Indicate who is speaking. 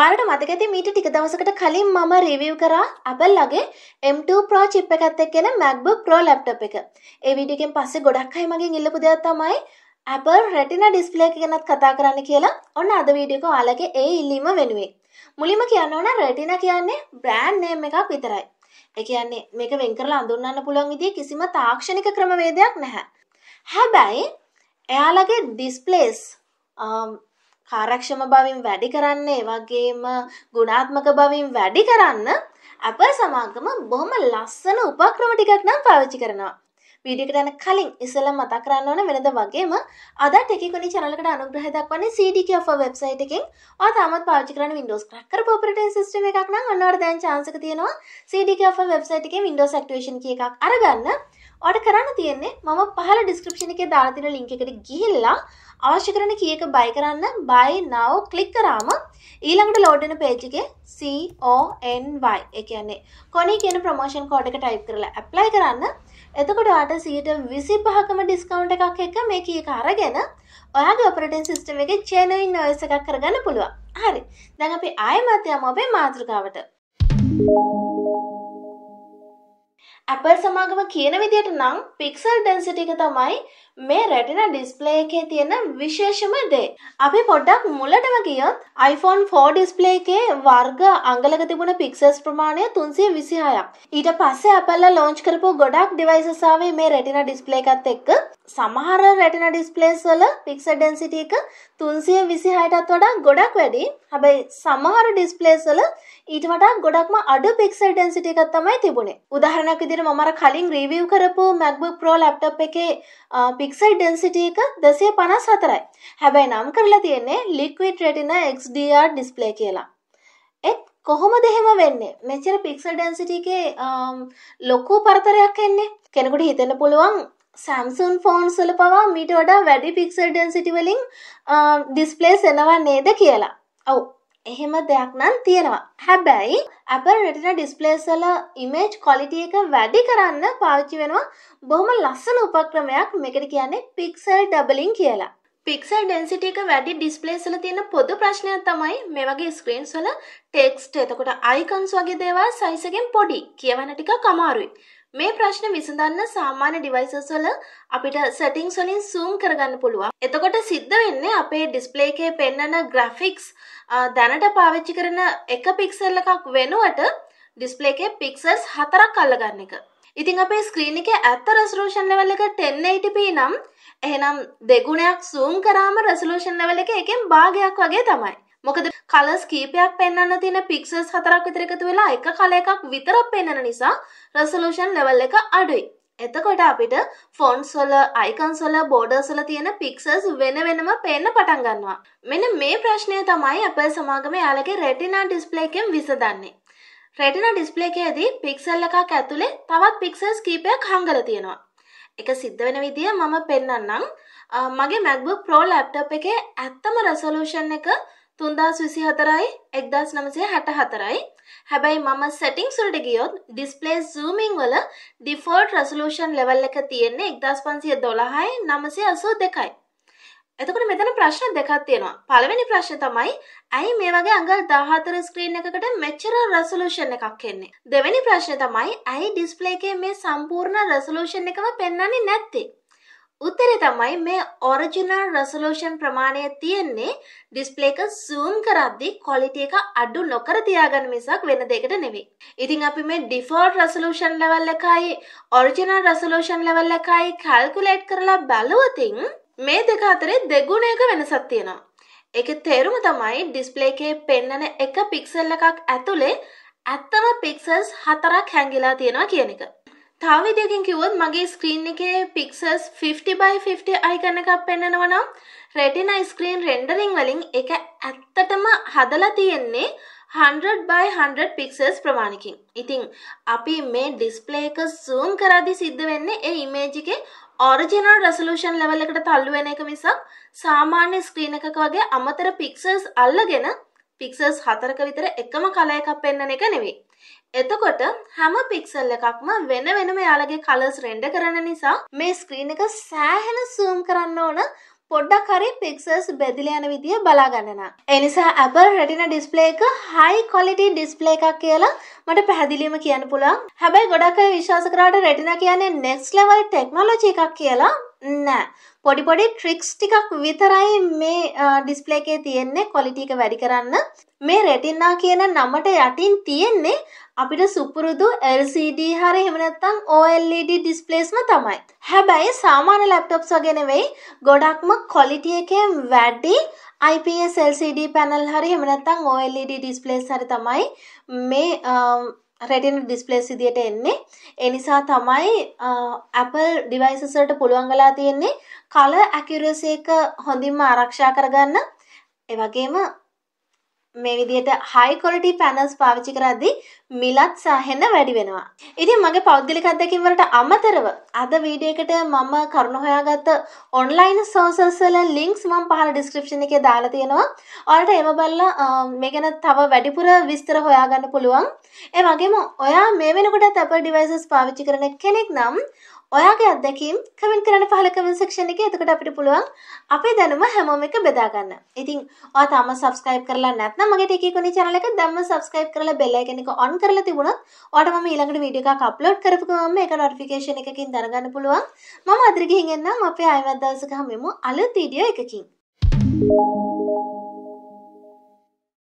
Speaker 1: ඔයාලට මතක ඇති මීට ටික දවසකට කලින් මම රිවිව් කරා Apple ලගේ M2 Pro chip එකත් එක්කෙන MacBook Pro laptop එක. ඒ වීඩියෝ එකෙන් පස්සේ ගොඩක් අය මගෙන් ඉල්ලපු දෙයක් තමයි Apple Retina display එක ගැනත් කතා කරන්න කියලා. ඔන්න අද වීඩියෝ එක ඔයාලගේ ඒ ඉල්ලීම වෙනුවෙන්. මුලින්ම කියන්න ඕන Retina කියන්නේ brand name එකක් විතරයි. ඒ කියන්නේ මේක වෙන් කරලා අඳුන්වන්න පුළුවන් විදිය කිසිම තාක්ෂණික ක්‍රමවේදයක් නැහැ. හැබැයි එයාලගේ ඩිස්ප්ලේස් කාරක්ෂම බවින් වැඩි කරන්නේ වගේම ගුණාත්මක බවින් වැඩි කරන්න අප සමාගම බොහොම ලස්සන උපක්‍රම ටිකක් නම් පාවිච්චි කරනවා. වීඩියකට යන කලින් ඉස්සෙල්ලා මතක් කරන්න ඕන වෙනද වගේම අදත් එකකුනි channel එකට අනුග්‍රහය දක්වන්නේ CDK of website එකෙන්. ඔයා තාමත් පාවිච්චි කරන Windows crack කරපු operating system එකක් නම් අන්න ඔයාලට දැන් chance එක තියෙනවා CDK of website එකේ Windows activation key එකක් අරගන්න. ඔට කරන්න තියෙන්නේ මම පහල ඩිස්ක්‍රපෂණ එක දාතින ලිංක එකට ගිහිල්ලා අවශ්‍ය කරන කියක බයි කරන්න බයි නව කලික් කරාම ඊළඟට ලෝඩන පේජගේ CONY එකන්නේ කොනි කියන ප්‍රමෝෂන් කෝඩ එක ටයිප් කරලා ඇප්ලයි කරන්න එතකොට අට සීට විසි පහකම ඩිස්කවන්් එකක් එක මේ කිය කාරගෙන ඔයාගේ ඔපරටන් සිිස්ටම එක චේනයි නොයස එකක් කරගන්න පුළුවන් හරි දැන් අපි ආය මතයම ඔබේ මාතෘකාවට. Thank you. Apple සමාගම කියන විදිහට නම් පික්සල් ඩෙන්සිටි එක තමයි මේ රැටින ඩිස්ප්ලේ එකේ තියෙන විශේෂම දේ. අපි පොඩ්ඩක් මුලටම ගියොත් iPhone 4 ඩිස්ප්ලේ එකේ වර්ග අඟලක තිබුණ පික්සල්ස් ප්‍රමාණය 326ක්. ඊට පස්සේ Apple ලොන්ච් කරපු ගොඩක් ඩිවයිසස් ආවේ මේ රැටින ඩිස්ප්ලේ එකත් එක්ක. සමහර රැටින ඩිස්ප්ලේස් වල පික්සල් ඩෙන්සිටි එක 326ටත් වඩා ගොඩක් වැඩි. හැබැයි සමහර ඩිස්ප්ලේස් වල ඊට වඩා ගොඩක්ම අඩු පික්සල් ඩෙන්සිටි එකක් තමයි තිබුණේ. උදාහරණයක් විදිහට මම අර කලින් රිවිව් කරපු MacBook Pro laptop එකේ පික්සල් ඩෙන්සිටිය එක දෙසේ පනස් හතරයි හැබැයි නම් කරලා තියෙන්නේ ලික්විට රෙටින XDR ඩිස්පලේ කියලා එත් කොහොම දෙහෙම වෙන්නේ මෙචර පික්සල් ඩැන්සිටිකේ ලොකු පරතරයක් එන්නේ කෙනෙකුට හිතෙන පුළුවන් සැම්සුන් ෆෝන්සල පවා මීට වඩා වැඩි පික්සල් ඩැන්සිටි වලින් ඩිස්පලේස් um, එනවා නේද කියලා ඔවු එහෙම දෙයක් නම් තියෙනවා. හැබැයි Apple Retina Displays වල image quality එක වැඩි කරන්න පාවිච්චි වෙනවා බොහොම ලස්සන උපක්‍රමයක්. මේකට කියන්නේ pixel doubling කියලා. pixel density එක වැඩි displays වල තියෙන පොදු ප්‍රශ්නයක් තමයි මේ වගේ screens වල text එතකොට icons වගේ දේවල් size එකෙන් පොඩි. කියවන ටිකක් අමාරුයි. මේ ප්‍රශ්න විසඳන්න සාමාන්‍ය ඩිවයිසස් වල අපිට සෙටින්ග්ස් වලින් zoom කරගන්න පුළුවන්. එතකොට සිද්ධ වෙන්නේ අපේ ඩිස්ප්ලේ එකේ පෙන්වන graphics දැනට පාවිච්චි කරන එක පික්සල් එකක් වෙනුවට ඩිස්ප්ලේ එකේ pixels හතරක් අල්ලගන්න එක. ඉතින් අපේ ස්ක්‍රීන් එකේ ඇත්ත resolution level එක 1080p නම් එහෙනම් දෙගුණයක් zoom කරාම resolution level එක එකෙන් භාගයක් වගේ තමයි. මොකද කලස් කීපයක් පෙන්න්න තින පික්සස් හතරක් විතරකතු වෙලා එක කල එකක් විතර පෙන්න්න නිසා රසලූෂන් ලෙවල් එක අඩුයි. එතකොට අපිට ෆොන්ස්වල අයිකන්සොල බෝඩර්සල තියෙන පික්සස් වෙන වෙනම පේන්න පටන්ගන්නවා. මෙන මේ ප්‍රශ්නය තමයි අප සමාගම යාලගේ රෙටිනා ඩිස්පලේකෙන් විසදන්නේ. රෙටින ඩිස්පලේකේදී පික්සල් එකක් ඇතුළේ තවත් පික්සස් කීපයක් හංගල තියෙනවා. එක සිද්ධ වෙන විදිිය මම පෙන්න්නම් මගේ මැක්බුක් ප්‍රෝ ලැප්ටප් එකේ ඇත්තම රසලූෂන් එක තුන්දස් විසි හතරයි එක්දස් නමසේ හැට හතරයි හැබැයි මම සැටිං සුල්ට ගියොත් ඩිස්පලේ සූමිං වල ඩිෆෝර්ට් රසලූෂන් ලෙවල් එක තියෙන්නේ එක්දස් පන්සිය දොළහයි නමසේ අසූ දෙකයි එතකට මෙතන ප්‍රශ්න දෙකක් තියෙනවා පළවෙනි ප්‍රශ්න තමයි ඇයි මේ වගේ අඟල් දාහතර ස්ක්‍රීන් එකකට මෙච්චර රසලූෂන් එකක් එන්නේ දෙවැනි ප්‍රශ්න තමයි ඇයි ඩිස්පලේකේ මේ සම්පූර්ණ රසලූෂන් එකම පෙන්න්නන්නේ නැත්තේ උත්තරේ තමයි මේ ඔරිජිනල් රෙසලූෂන් ප්‍රමාණය තියෙන්නේ ඩිස්ප්ලේ එක zoom කරද්දී quality එක අඩු නොකර තියාගන්න මිසක් වෙන දෙයකට නෙවෙයි. ඉතින් අපි මේ default resolution level එකයි original resolution level එකයි calculate කරලා බලුවතින් මේ දෙක අතරේ දෙගුණයක වෙනසක් තියෙනවා. ඒකේ තේරුම තමයි ඩිස්ප්ලේ එකේ පෙන්නන එක පික්සල් එකක් ඇතුලේ ඇත්තම පික්සල්ස් හතරක් හැංගිලා තියෙනවා කියන එක. තව විදියකින් කිව්වොත් මගේ ස්ක්‍රීන් එකේ පික්සල්ස් 50 by 50 අයිකන් එකක් පෙන්වනවා නම් රෙටිනා ස්ක්‍රීන් රෙන්ඩරින් වලින් ඒක ඇත්තටම හදලා තියෙන්නේ 100 by 100 පික්සල්ස් ප්‍රමාණකින්. ඉතින් අපි මේ ඩිස්ප්ලේ එක zoom කරද්දී සිද්ධ වෙන්නේ ඒ ඉමේජ් එකේ ඔරිජිනල් රෙසලූෂන් ලෙවල් එකට තල්ලු වෙන එක මිසක් සාමාන්‍ය ස්ක්‍රීන් එකක වගේ අමතර පික්සල්ස් අල්ලගෙන පික්සල්ස් හතරක විතර එකම කලයකක් පෙන්වන එක නෙවෙයි. එතකොට හැම පික්සල් එකක්ම වෙන වෙනම යාලගේ කලස් රෙන්ඩ කරන නිසා මේ ස්ක්‍රීන් එක සෑහෙන සූම් කරන්න ඕන පොඩ්ඩක් හරි පික්සර්ස් බෙදිල යන විදිය බලාගන්නන. එනිසා Apple Retina display එක high quality display එකක් කියලා මට පැහැදිලිවම කියන්න පුළුවන්. හැබැයි ගොඩක් අය විශ්වාස කරාට Retina කියන්නේ next level technology එකක් කියලා නෑ. පොඩිපොඩි ට්‍රික්ස් ටිකක් විතරයි මේ ඩිස්පලේකේ තියෙන්නේ කොලිටික වැඩි කරන්න මේ රෙටින්නා කියන නමට යටින් තියෙන්නේ අපිට සුපුරුදු LCD හරි හෙමනැත්තං OLED ඩිස්පලේස්ම තමයි. හැබැයි සාමාන ලැප්ටොප්ස් වගෙනවෙයි ගොඩක්ම කොලිටිය එකෙන් වැඩි IPS LCD පැනල් හරි හෙමනැත්තං OLED ඩිස්පලේස් හරි තමයි මේ රෙටින ඩිස්පලේස් විදියට එන්නේ. ඒ නිසා තමයි Apple devices වලට පුළුවන් වෙලා තියෙන්නේ color accuracy එක හොඳින්ම ආරක්ෂා කරගන්න. ඒ වගේම මේ විදියට high quality panels පාවිච්චි කරද්දී මිලත් සාහෙන්න වැඩි වෙනවා. ඉතින් මගේ පෞද්ගලික අත්දැකීම් වලට අමතරව අද වීඩියෝ එකට මම කරුණු හොයාගත්ත ඔන්ලයින් සෝසස් වල ලින්ක්ස් මම පහල ඩිස්ක්‍රිප්ෂන් එකේ දාලා තියෙනවා. ඔයාලට ඒව බලලා මේ ගැන තව වැඩිපුර විස්තර හොයාගන්න පුළුවන්. ඒ වගේම ඔයා මේ වෙනකොටත් Apple devices පාවිච්චි කරන කෙනෙක් නම් ඔයාගේ අත්දැකීම් කමෙන්ට් කරන්න පහල කමෙන්ට් සෙක්ෂන් එකේ එතකොට අපිට පුළුවන් අපේ දැනුම හැමෝම එක බෙදා ගන්න. ඉතින් ඔයා තාම subscribe කරලා නැත්නම් මගේ ටිකී කුණි channel එක දැම්ම subscribe කරලා bell icon එක on නම් කරලා තිබුණොත් ඔයාට මම ඊළඟට වීඩියෝ එකක් අප්ලෝඩ් කරපු ගමන් මේක නොටිෆිකේෂන් එකකින් දැනගන්න පුළුවන්. මම අදට ගිහින් එන්නම් අපේ ආයෙමත් දවසක හමුවෙමු අලුත් වීඩියෝ එකකින්. Thank you.